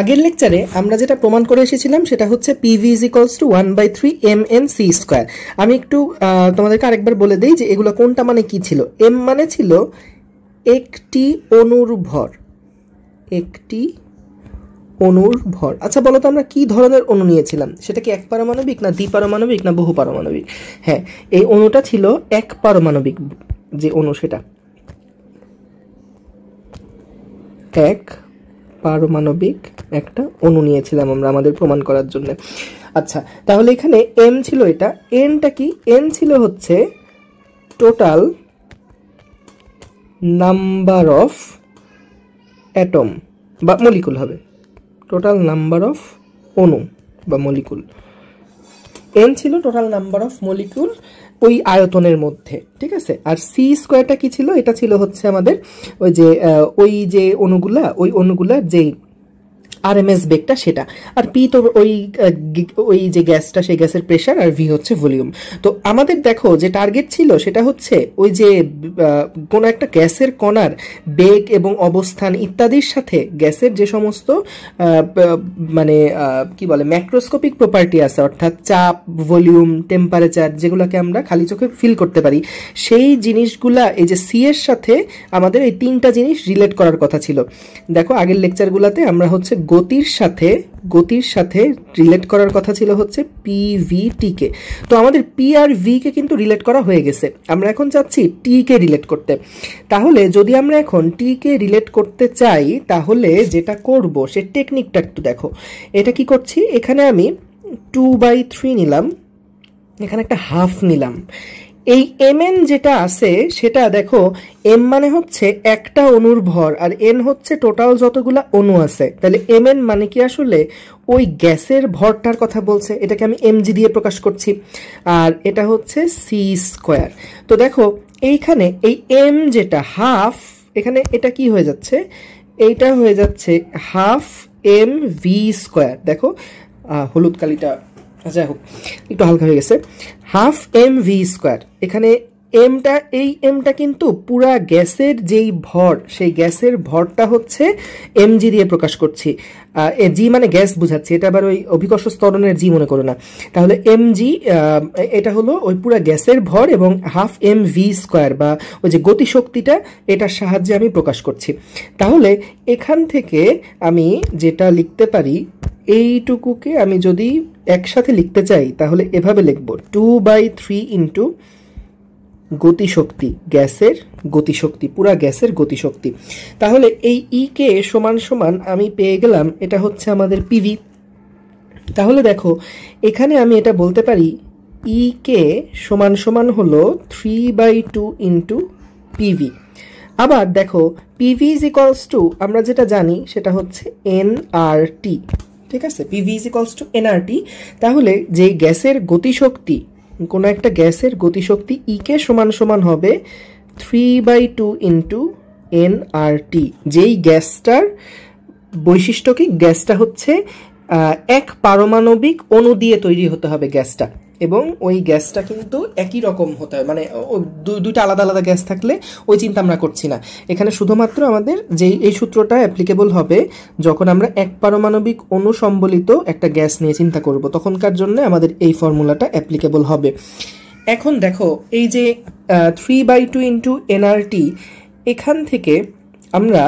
আগের লেকচারে আমরা যেটা প্রমাণ করে এসেছিলাম সেটা হচ্ছে PV is equals to one by three M N C square আমি একটু তোমাদেরকে আরেকবার বলে দিই যে এগুলো কোনটা মানে কি ছিল এম মানে ছিল একটি অণুর ভর একটি অণুর ভর আচ্ছা বলো তো আমরা কী ধরনের অণু নিয়েছিলাম সেটা কি এক পারমাণবিক না দ্বি পারমাণবিক না বহু পারমাণবিক হ্যাঁ এই অণুটা ছিল এক পারমাণবিক যে অণু সেটা এক পারমাণবিক একটা অণু নিয়েছিলাম আমরা আমাদের প্রমাণ করার জন্য আচ্ছা তাহলে এখানে এম ছিল এটা এনটা কি এন ছিল হচ্ছে টোটাল নাম্বার অফ অ্যাটম বা মলিকুল হবে টোটাল নাম্বার অফ অণু বা মলিকুল এন ছিল টোটাল নাম্বার অফ মলিকুল ওই আয়তনের মধ্যে ঠিক আছে আর সি স্কোয়ারটা কি ছিল এটা ছিল হচ্ছে আমাদের ওই যে ওই যে অণুগুলা ওই অণুগুলা যেই আর এম এস বেগটা সেটা আর পি তো ওই ওই যে গ্যাসটা সেই গ্যাসের প্রেশার আর ভি হচ্ছে ভলিউম তো আমাদের দেখো যে টার্গেট ছিল সেটা হচ্ছে ওই যে কোনো একটা গ্যাসের কণার বেগ এবং অবস্থান ইত্যাদির সাথে গ্যাসের যে সমস্ত মানে কি বলে ম্যাক্রোস্কোপিক প্রপার্টি আছে অর্থাৎ চাপ ভলিউম টেম্পারেচার যেগুলোকে আমরা খালি চোখে ফিল করতে পারি সেই জিনিসগুলা এই যে সি এর সাথে আমাদের এই তিনটা জিনিস রিলেট করার কথা ছিল দেখো আগের লেকচারগুলোতে আমরা হচ্ছে গতির সাথে গতির সাথে রিলেট করার কথা ছিল হচ্ছে পি ভি তো আমাদের পি আর ভিকে কিন্তু রিলেট করা হয়ে গেছে আমরা এখন চাচ্ছি টিকে রিলেট করতে তাহলে যদি আমরা এখন টিকে রিলেট করতে চাই তাহলে যেটা করব সে টেকনিকটা একটু দেখো এটা কি করছি এখানে আমি টু বাই থ্রি নিলাম এখানে একটা হাফ নিলাম এই এম এন যেটা আছে সেটা দেখো এম মানে হচ্ছে একটা অণুর ভর আর এন হচ্ছে টোটাল যতগুলা অণু আছে তাহলে এম এন মানে কি আসলে ওই গ্যাসের ভরটার কথা বলছে এটাকে আমি এমজি দিয়ে প্রকাশ করছি আর এটা হচ্ছে সি স্কোয়ার তো দেখো এইখানে এই এম যেটা হাফ এখানে এটা কি হয়ে যাচ্ছে এইটা হয়ে যাচ্ছে হাফ এম ভি স্কোয়ার দেখো হলুদ কালিটা যাই হোক একটু হালকা হয়ে গেছে হাফ এম ভি স্কোয়ার এখানে এমটা এই এমটা কিন্তু পুরা গ্যাসের যেই ভর সেই গ্যাসের ভরটা হচ্ছে এম জি দিয়ে প্রকাশ করছি জি মানে গ্যাস বুঝাচ্ছি এটা আবার ওই অভিকর্ষ স্তরণের জি মনে করো না তাহলে এম জি এটা হলো ওই পুরা গ্যাসের ভর এবং হাফ এম ভি স্কোয়ার বা ওই যে গতিশক্তিটা এটার সাহায্যে আমি প্রকাশ করছি তাহলে এখান থেকে আমি যেটা লিখতে পারি এইটুকুকে আমি যদি একসাথে লিখতে চাই তাহলে এভাবে লিখব টু বাই থ্রি ইন্টু গতিশক্তি গ্যাসের গতিশক্তি পুরা গ্যাসের গতিশক্তি তাহলে এই ইকে e সমান সমান আমি পেয়ে গেলাম এটা হচ্ছে আমাদের পিভি তাহলে দেখো এখানে আমি এটা বলতে পারি ই e কে সমান সমান হলো three by two into PV আবার দেখো পিভি ইজ ইকলস টু আমরা যেটা জানি সেটা হচ্ছে এন আর টি ঠিক আছে PV is equals to NRT তাহলে যে গ্যাসের গতিশক্তি কোনো একটা গ্যাসের গতিশক্তি ইকে e সমান সমান হবে three by two into N R T যেই গ্যাসটার বৈশিষ্ট্য কি গ্যাসটা হচ্ছে এক পারমাণবিক অণু দিয়ে তৈরি হতে হবে গ্যাসটা এবং ওই গ্যাসটা কিন্তু একই রকম হতে হয় মানে দুইটা আলাদা আলাদা গ্যাস থাকলে ওই চিন্তা আমরা করছি না এখানে শুধুমাত্র আমাদের যেই এই সূত্রটা অ্যাপ্লিকেবল হবে যখন আমরা এক পারমাণবিক অনুসম্বলিত একটা গ্যাস নিয়ে চিন্তা করব তখনকার জন্য আমাদের এই ফর্মুলাটা অ্যাপ্লিকেবল হবে এখন দেখো এই যে three by two into NRT এখান থেকে আমরা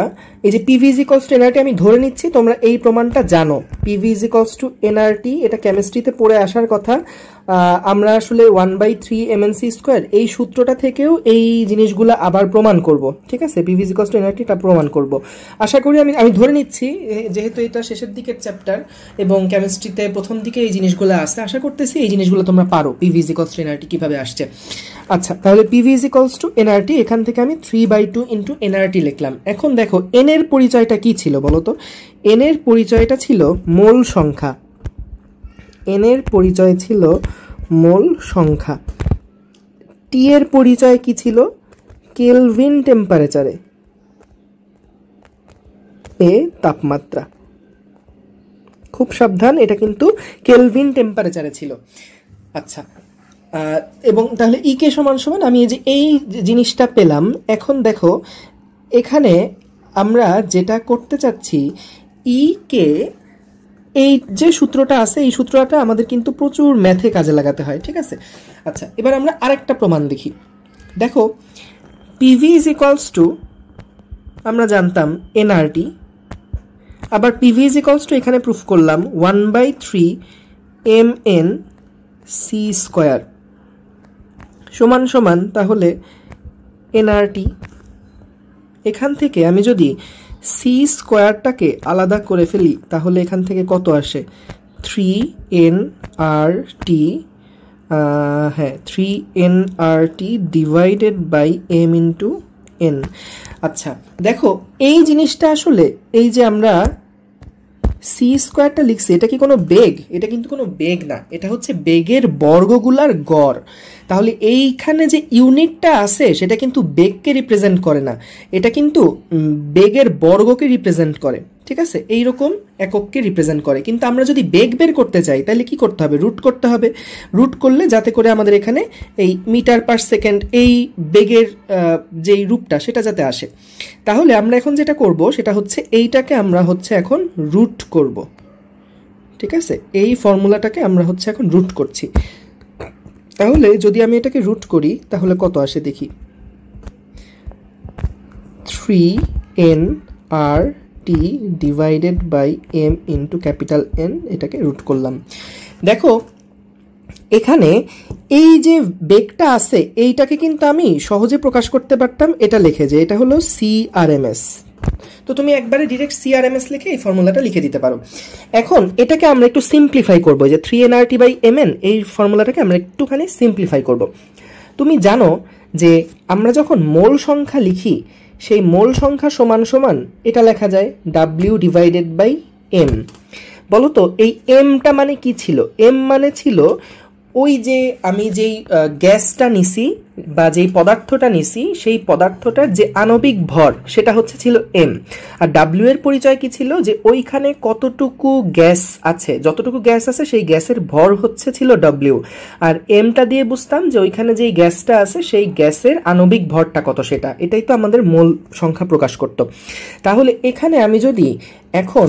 এই যে পিভিজিকলস টু এনআরটি আমি ধরে নিচ্ছি তোমরা এই প্রমাণটা জানো পিভিজিকলস টু এনআরটি এটা কেমিস্ট্রিতে পড়ে আসার কথা আমরা আসলে one by three MNC square এই সূত্রটা থেকেও এই জিনিসগুলো আবার প্রমাণ করব ঠিক আছে পিভিজ ইকস টু এনার্জিটা প্রমাণ করব আশা করি আমি আমি ধরে নিচ্ছি যেহেতু এটা শেষের দিকের চ্যাপ্টার এবং কেমিস্ট্রিতে প্রথম দিকে এই জিনিসগুলো আসে আশা করতেছি এই জিনিসগুলো তোমরা পারো পি ইকস এনার্জি এনআরটি কীভাবে আসছে আচ্ছা তাহলে পিভিজ ইকলস টু এনআরটি এখান থেকে আমি three by two into NRT লিখলাম এখন দেখো এনের পরিচয়টা কি ছিল বলো তো পরিচয়টা ছিল মোল সংখ্যা এন এর পরিচয় ছিল মোল সংখ্যা টি এর পরিচয় কি ছিল কেলভিন টেম্পারেচারে এ তাপমাত্রা খুব সাবধান এটা কিন্তু কেলভিন টেম্পারেচারে ছিল আচ্ছা এবং তাহলে ইকে e সমান সমান আমি এই যে এই জিনিসটা পেলাম এখন দেখো এখানে আমরা যেটা করতে চাচ্ছি ইকে e এই যে সূত্রটা আছে এই সূত্রটা আমাদের কিন্তু প্রচুর ম্যাথে কাজে লাগাতে হয় ঠিক আছে আচ্ছা এবার আমরা আরেকটা প্রমাণ দেখি দেখো পিভি ইজ ইকলস টু আমরা জানতাম এনআরটি আবার পিভি ইজ ইকলস টু এখানে প্রুফ করলাম one by three M N C square সমান সমান তাহলে এনআরটি এখান থেকে আমি যদি সি স্কোয়ারটাকে আলাদা করে ফেলি তাহলে এখান থেকে কত আসে থ্রি এন আর টি হ্যাঁ three N R T divided by M into N আচ্ছা দেখো এই জিনিসটা আসলে এই যে আমরা সি স্কোয়ারটা লিখছে এটা কি কোনো বেগ এটা কিন্তু কোনো বেগ না এটা হচ্ছে বেগের বর্গগুলার গড় তাহলে এইখানে যে ইউনিটটা আছে সেটা কিন্তু বেগকে রিপ্রেজেন্ট করে না এটা কিন্তু বেগের বর্গকে রিপ্রেজেন্ট করে ঠিক আছে এই রকম একককে রিপ্রেজেন্ট করে কিন্তু আমরা যদি বেগ বের করতে চাই তাহলে কি করতে হবে রুট করতে হবে রুট করলে যাতে করে আমাদের এখানে এই মিটার পার সেকেন্ড এই বেগের যেই রূপটা সেটা যাতে আসে তাহলে আমরা এখন যেটা করব সেটা হচ্ছে এইটাকে আমরা হচ্ছে এখন রুট করব ঠিক আছে এই ফর্মুলাটাকে আমরা হচ্ছে এখন রুট করছি তাহলে যদি আমি এটাকে রুট করি তাহলে কত আসে দেখি three N R T divided by M into capital N এটাকে রুট করলাম দেখো এখানে এই যে বেগটা আছে এইটাকে কিন্তু আমি সহজে প্রকাশ করতে পারতাম এটা লিখে যে এটা হলো সিআরএমএস তো তুমি একবারে ডিরেক্ট সিআরএমএস লিখে এই ফর্মুলাটা লিখে দিতে পারো এখন এটাকে আমরা একটু সিম্পলিফাই করবো যে three NRT by M N এই ফর্মুলাটাকে আমরা একটুখানি সিম্পলিফাই করব তুমি জানো যে আমরা যখন মোল সংখ্যা লিখি সেই মোল সংখ্যা সমান সমান এটা লেখা যায় ডাব্লিউ ডিভাইডেড বাই এম বলতো এই এমটা মানে কি ছিল এম মানে ছিল ওই যে আমি যেই গ্যাসটা নিছি বা যেই পদার্থটা নিছি সেই পদার্থটার যে আণবিক ভর সেটা হচ্ছে ছিল এম আর ডাব্লিউ এর পরিচয় কি ছিল যে ওইখানে কতটুকু গ্যাস আছে যতটুকু গ্যাস আছে সেই গ্যাসের ভর হচ্ছে ছিল ডাব্লিউ আর এমটা দিয়ে বুঝতাম যে ওইখানে যেই গ্যাসটা আছে সেই গ্যাসের আণবিক ভরটা কত সেটা এটাই তো আমাদের মূল সংখ্যা প্রকাশ করত তাহলে এখানে আমি যদি এখন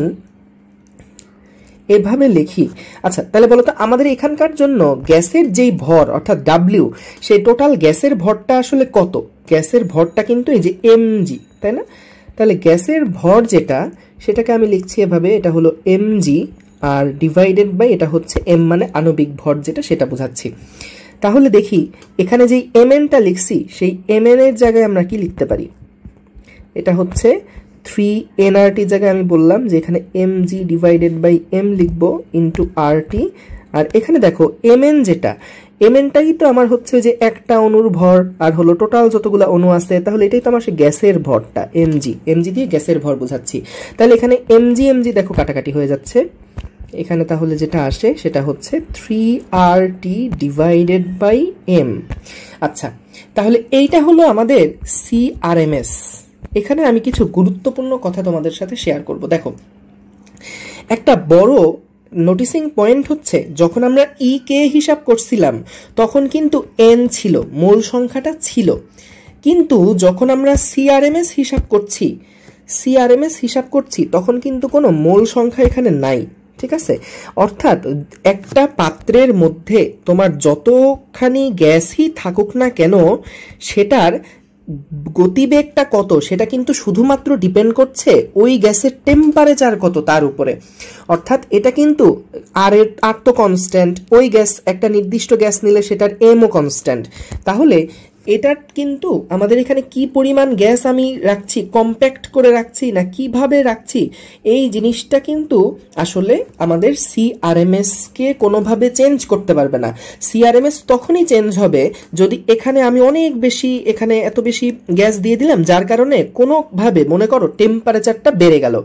এভাবে লিখি আচ্ছা তাহলে বলতো আমাদের এখানকার জন্য গ্যাসের যেই ভর অর্থাৎ ডাব্লিউ সেই টোটাল গ্যাসের ভরটা আসলে কত গ্যাসের ভরটা কিন্তু এই যে এমজি তাই না তাহলে গ্যাসের ভর যেটা সেটাকে আমি লিখছি এভাবে এটা হলো এমজি আর ডিভাইডেড বাই এটা হচ্ছে এম মানে আণবিক ভর যেটা সেটা বোঝাচ্ছি তাহলে দেখি এখানে যেই এম এনটা লিখছি সেই এম এর জায়গায় আমরা কি লিখতে পারি এটা হচ্ছে থ্রি এনআরটি জায়গায় আমি বললাম যে এখানে M G divided by M লিখব ইন্টু আরটি আর এখানে দেখো এম এন যেটা এম এনটাই তো আমার হচ্ছে যে একটা অণুর ভর আর হলো টোটাল যতগুলো অণু আছে তাহলে এটাই তো আমার সে গ্যাসের ভরটা এম জি এম জি দিয়ে গ্যাসের ভর বোঝাচ্ছি তাহলে এখানে এম জি এম জি দেখো কাটাকাটি হয়ে যাচ্ছে এখানে তাহলে যেটা আসে সেটা হচ্ছে three R T divided by M আচ্ছা তাহলে এইটা হলো আমাদের সি আর এম এস এখানে আমি কিছু গুরুত্বপূর্ণ কথা তোমাদের সাথে শেয়ার করব দেখো একটা বড় নোটিসিং পয়েন্ট হচ্ছে যখন আমরা ই e কে হিসাব করছিলাম তখন কিন্তু এন ছিল মূল সংখ্যাটা ছিল কিন্তু যখন আমরা সিআরএমএস হিসাব করছি সিআরএমএস হিসাব করছি তখন কিন্তু কোনো মূল সংখ্যা এখানে নাই ঠিক আছে অর্থাৎ একটা পাত্রের মধ্যে তোমার যতখানি গ্যাসই থাকুক না কেন সেটার গতিবেগটা কত সেটা কিন্তু শুধুমাত্র ডিপেন্ড করছে ওই গ্যাসের টেম্পারেচার কত তার উপরে অর্থাৎ এটা কিন্তু আর এর আর তো কনস্ট্যান্ট ওই গ্যাস একটা নির্দিষ্ট গ্যাস নিলে সেটার এমও কনস্ট্যান্ট তাহলে এটা কিন্তু আমাদের এখানে কি পরিমাণ গ্যাস আমি রাখছি কম্প্যাক্ট করে রাখছি না কিভাবে রাখছি এই জিনিসটা কিন্তু আসলে আমাদের সিআরএমএসকে কোনোভাবে চেঞ্জ করতে পারবে না সিআরএমএস তখনই চেঞ্জ হবে যদি এখানে আমি অনেক বেশি এখানে এত বেশি গ্যাস দিয়ে দিলাম যার কারণে কোনোভাবে মনে করো টেম্পারেচারটা বেড়ে গেল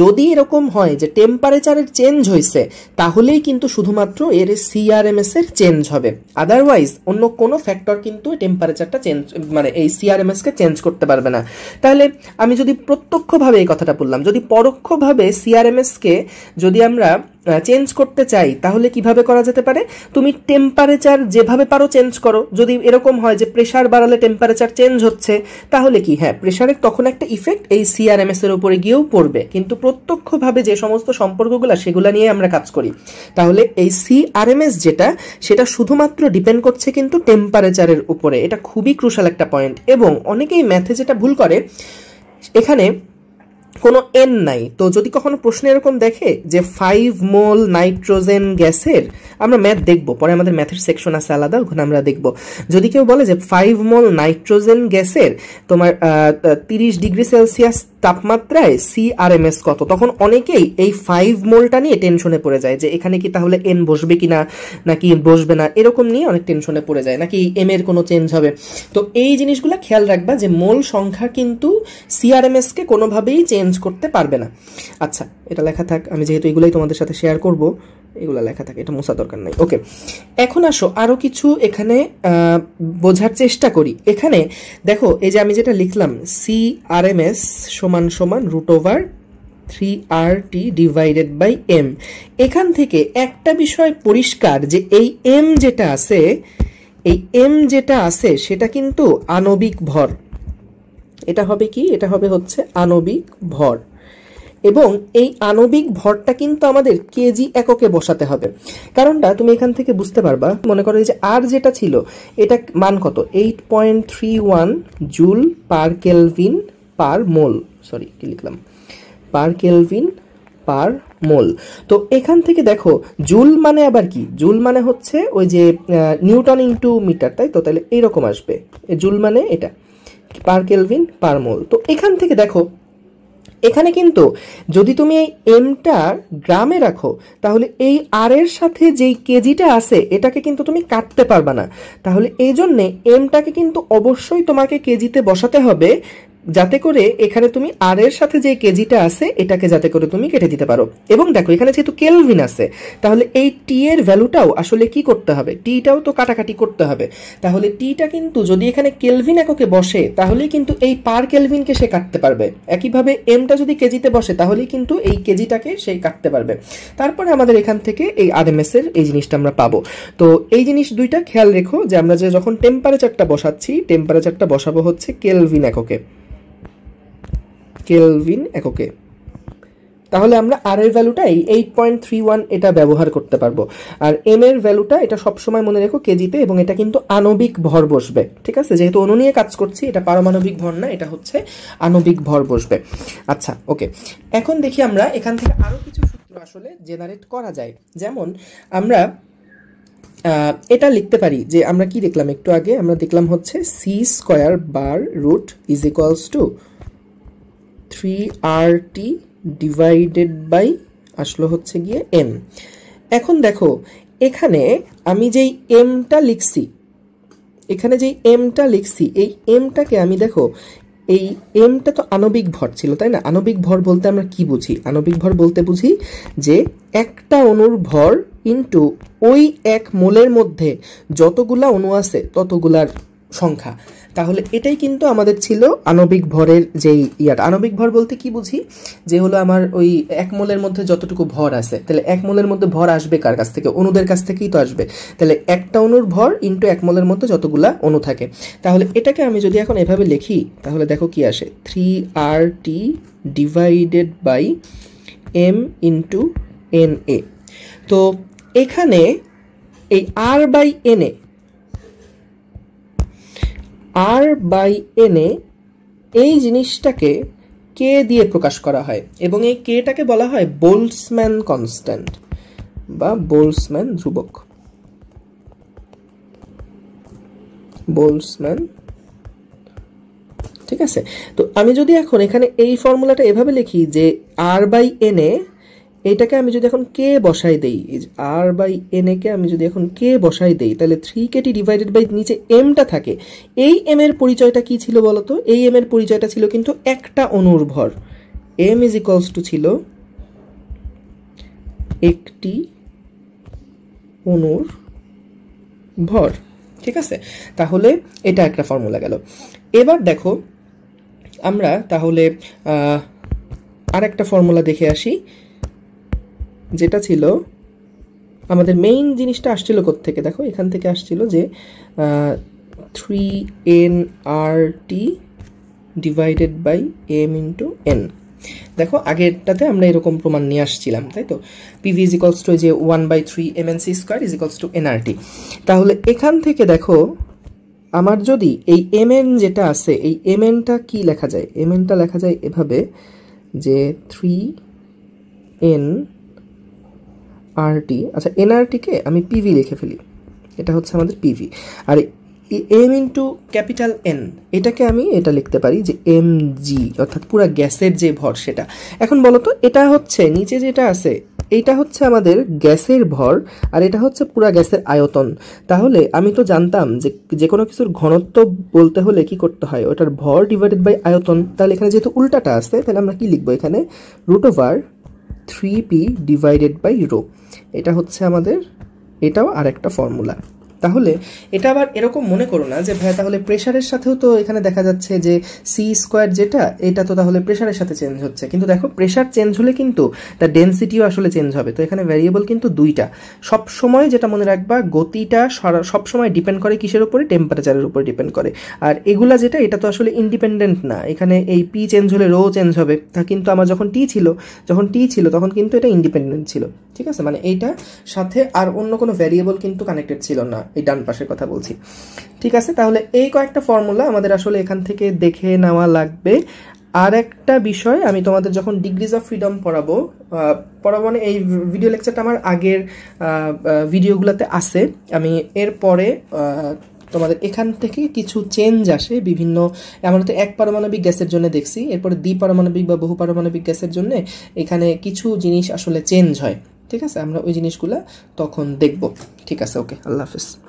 যদি এরকম হয় যে টেম্পারেচারের চেঞ্জ হয়েছে তাহলেই কিন্তু শুধুমাত্র এর সিআরএমএসের এর চেঞ্জ হবে আদারওয়াইজ অন্য কোনো ফ্যাক্টর কিন্তু টেম্পারেচার ব্রাউজারটা চেঞ্জ মানে এই সিআরএমএসকে চেঞ্জ করতে পারবে না তাহলে আমি যদি প্রত্যক্ষভাবে এই কথাটা বললাম যদি পরোক্ষভাবে সিআরএমএসকে যদি আমরা চেঞ্জ করতে চাই তাহলে কিভাবে করা যেতে পারে তুমি টেম্পারেচার যেভাবে পারো চেঞ্জ করো যদি এরকম হয় যে প্রেশার বাড়ালে টেম্পারেচার চেঞ্জ হচ্ছে তাহলে কি হ্যাঁ প্রেশারের তখন একটা ইফেক্ট এই সিআরএমএস এর উপরে গিয়েও পড়বে কিন্তু প্রত্যক্ষভাবে যে সমস্ত সম্পর্কগুলো সেগুলো নিয়ে আমরা কাজ করি তাহলে এই সিআরএমএস যেটা সেটা শুধুমাত্র ডিপেন্ড করছে কিন্তু টেম্পারেচারের উপরে এটা খুবই ক্রুশাল একটা পয়েন্ট এবং অনেকেই ম্যাথে যেটা ভুল করে এখানে কোনো এন নাই তো যদি কখনো প্রশ্ন এরকম দেখে যে ফাইভ মোল নাইট্রোজেন গ্যাসের আমরা ম্যাথ দেখব পরে আমাদের ম্যাথের সেকশন আছে আলাদা ওখানে আমরা দেখব যদি কেউ বলে যে ফাইভ মোল নাইট্রোজেন গ্যাসের তোমার তিরিশ ডিগ্রি সেলসিয়াস তাপমাত্রায় সিআরএমএস কত তখন অনেকেই এই ফাইভ মোলটা নিয়ে টেনশনে পড়ে যায় যে এখানে কি তাহলে এন বসবে কি না নাকি বসবে না এরকম নিয়ে অনেক টেনশনে পড়ে যায় নাকি এম এর কোনো চেঞ্জ হবে তো এই জিনিসগুলো খেয়াল রাখবা যে মোল সংখ্যা কিন্তু সিআরএমএসকে কোনোভাবেই চেঞ্জ করতে পারবে না আচ্ছা এটা লেখা থাক আমি যেহেতু এগুলোই তোমাদের সাথে শেয়ার করবো এগুলো লেখা থাকে এটা মোছা দরকার নাই ওকে এখন আসো আরও কিছু এখানে বোঝার চেষ্টা করি এখানে দেখো এই যে আমি যেটা লিখলাম সি আর এম এস সমান সমান root over three R T divided by M এখান থেকে একটা বিষয় পরিষ্কার যে এই এম যেটা আছে এই এম যেটা আছে সেটা কিন্তু আণবিক ভর এটা হবে কি এটা হবে হচ্ছে আণবিক ভর এবং এই আণবিক ভরটা কিন্তু আমাদের কেজি এককে বসাতে হবে কারণটা তুমি এখান থেকে বুঝতে পারবা মনে করো এই যে আর যেটা ছিল এটা মান কত eight point three one joule per kelvin per mole sorry কি লিখলাম পার কেলভিন পার মোল তো এখান থেকে দেখো জুল মানে আবার কি জুল মানে হচ্ছে ওই যে নিউটন ইন্টু মিটার তাই তো তাহলে এইরকম আসবে জুল মানে এটা পার কেলভিন পার মোল তো এখান থেকে দেখো এখানে কিন্তু যদি তুমি এই এমটা গ্রামে রাখো তাহলে এই আর এর সাথে যেই কেজিটা আছে এটাকে কিন্তু তুমি কাটতে পারবা না তাহলে এই জন্যে এমটাকে কিন্তু অবশ্যই তোমাকে কেজিতে বসাতে হবে যাতে করে এখানে তুমি আর এর সাথে যে কেজিটা আছে এটাকে যাতে করে তুমি কেটে দিতে পারো এবং দেখো এখানে যেহেতু কেলভিন আছে তাহলে এই টি এর ভ্যালুটাও আসলে কি করতে হবে টিটাও তো কাটাকাটি করতে হবে তাহলে টিটা কিন্তু যদি এখানে কেলভিন এককে বসে তাহলেই কিন্তু এই পার কেলভিনকে সে কাটতে পারবে একইভাবে এমটা যদি কেজিতে বসে তাহলেই কিন্তু এই কেজিটাকে সে কাটতে পারবে তারপরে আমাদের এখান থেকে এই আর এম এর এই জিনিসটা আমরা পাবো তো এই জিনিস দুইটা খেয়াল রেখো যে আমরা যে যখন টেম্পারেচারটা বসাচ্ছি টেম্পারেচারটা বসাবো হচ্ছে কেলভিন এককে কেলভিন এককে তাহলে আমরা আর এর ভ্যালুটা এই এইট পয়েন্ট থ্রি ওয়ান এটা ব্যবহার করতে পারবো আর এম এর ভ্যালুটা এটা সবসময় মনে রেখো কেজিতে এবং এটা কিন্তু আণবিক ভর বসবে ঠিক আছে যেহেতু অনু নিয়ে কাজ করছি এটা পারমাণবিক ভর না এটা হচ্ছে আণবিক ভর বসবে আচ্ছা ওকে এখন দেখি আমরা এখান থেকে আরও কিছু সূত্র আসলে জেনারেট করা যায় যেমন আমরা এটা লিখতে পারি যে আমরা কি দেখলাম একটু আগে আমরা দেখলাম হচ্ছে C square bar root is equals to three R T divided by আসলো হচ্ছে গিয়ে এম এখন দেখো এখানে আমি যেই এমটা লিখছি এখানে যেই এমটা লিখছি এই এমটাকে আমি দেখো এই এমটা তো আণবিক ভর ছিল তাই না আণবিক ভর বলতে আমরা কি বুঝি আণবিক ভর বলতে বুঝি যে একটা অণুর ভর ইন্টু ওই এক মোলের মধ্যে যতগুলা অণু আছে ততগুলার সংখ্যা তাহলে এটাই কিন্তু আমাদের ছিল আণবিক ভরের যেই ইয়াটা আণবিক ভর বলতে কি বুঝি যে হলো আমার ওই এক মোলের মধ্যে যতটুকু ভর আছে তাহলে এক মোলের মধ্যে ভর আসবে কার কাছ থেকে অণুদের কাছ থেকেই তো আসবে তাহলে একটা অণুর ভর ইন্টু এক মোলের মধ্যে যতগুলা অণু থাকে তাহলে এটাকে আমি যদি এখন এভাবে লিখি তাহলে দেখো কি আসে three R T divided by M into N A তো এখানে এই R by N A R by এনে এই জিনিসটাকে কে দিয়ে প্রকাশ করা হয় এবং এই কেটাকে বলা হয় বোলসম্যান কনস্ট্যান্ট বা বোলসম্যান ধ্রুবক বোলসম্যান ঠিক আছে তো আমি যদি এখন এখানে এই ফর্মুলাটা এভাবে লিখি যে আর বাই এনে এটাকে আমি যদি এখন কে বসাই দেই আর বাই এন কে আমি যদি এখন কে বসাই দেই তাহলে three K T divided by নিচে এমটা থাকে এই এম এর পরিচয়টা কি ছিল বলতো এই এম এর পরিচয়টা ছিল কিন্তু একটা অনুর্ভর এম ইজ ইকলস টু ছিল একটি অনুর্ভর ভর ঠিক আছে তাহলে এটা একটা ফর্মুলা গেল এবার দেখো আমরা তাহলে আর একটা ফর্মুলা দেখে আসি যেটা ছিল আমাদের মেইন জিনিসটা আসছিল থেকে দেখো এখান থেকে আসছিল যে three N R T divided by M into N দেখো আগেরটাতে আমরা এরকম প্রমাণ নিয়ে আসছিলাম তাই তো পিভি ইজ ইকলস টু যে one by three M N C square is equals to NRT তাহলে এখান থেকে দেখো আমার যদি এই এম এন যেটা আছে এই এম এনটা কী লেখা যায় এম এনটা লেখা যায় এভাবে যে থ্রি এন আরটি আচ্ছা এনআরটিকে আমি পিভি লিখে ফেলি এটা হচ্ছে আমাদের পিভি আর এম ইন্টু ক্যাপিটাল এন এটাকে আমি এটা লিখতে পারি যে এম জি অর্থাৎ পুরো গ্যাসের যে ভর সেটা এখন বলো তো এটা হচ্ছে নিচে যেটা আছে এটা হচ্ছে আমাদের গ্যাসের ভর আর এটা হচ্ছে পুরা গ্যাসের আয়তন তাহলে আমি তো জানতাম যে যে কোনো কিছুর ঘনত্ব বলতে হলে কি করতে হয় ওটার ভর ডিভাইডেড বাই আয়তন তাহলে এখানে যেহেতু উল্টাটা আছে তাহলে আমরা কি লিখবো এখানে root over three P divided by rho এটা হচ্ছে আমাদের এটাও আর একটা ফর্মুলা তাহলে এটা আবার এরকম মনে করো না যে ভাইয়া তাহলে প্রেশারের সাথেও তো এখানে দেখা যাচ্ছে যে সি স্কোয়ার যেটা এটা তো তাহলে প্রেশারের সাথে চেঞ্জ হচ্ছে কিন্তু দেখো প্রেশার চেঞ্জ হলে কিন্তু তার ডেন্সিটিও আসলে চেঞ্জ হবে তো এখানে ভ্যারিয়েবল কিন্তু দুইটা সব সময় যেটা মনে রাখবা গতিটা সব সময় ডিপেন্ড করে কিসের উপরে টেম্পারেচারের উপরে ডিপেন্ড করে আর এগুলা যেটা এটা তো আসলে ইন্ডিপেন্ডেন্ট না এখানে এই পি চেঞ্জ হলে রো চেঞ্জ হবে তা কিন্তু আমার যখন টি ছিল যখন টি ছিল তখন কিন্তু এটা ইন্ডিপেন্ডেন্ট ছিল ঠিক আছে মানে এইটা সাথে আর অন্য কোনো ভ্যারিয়েবল কিন্তু কানেক্টেড ছিল না এই ডান পাশের কথা বলছি ঠিক আছে তাহলে এই কয়েকটা ফর্মুলা আমাদের আসলে এখান থেকে দেখে নেওয়া লাগবে আর একটা বিষয় আমি তোমাদের যখন ডিগ্রিজ অফ ফ্রিডম পড়াবো পড়াবো মানে এই ভিডিও লেকচারটা আমার আগের ভিডিওগুলোতে আছে আমি এরপরে তোমাদের এখান থেকে কিছু চেঞ্জ আসে বিভিন্ন এমন তো এক পারমাণবিক গ্যাসের জন্য দেখছি এরপরে দ্বি পারমাণবিক বা বহু পারমাণবিক গ্যাসের জন্য এখানে কিছু জিনিস আসলে চেঞ্জ হয় ঠিক আছে আমরা ওই জিনিসগুলো তখন দেখব ঠিক আছে ওকে আল্লাহ হাফিজ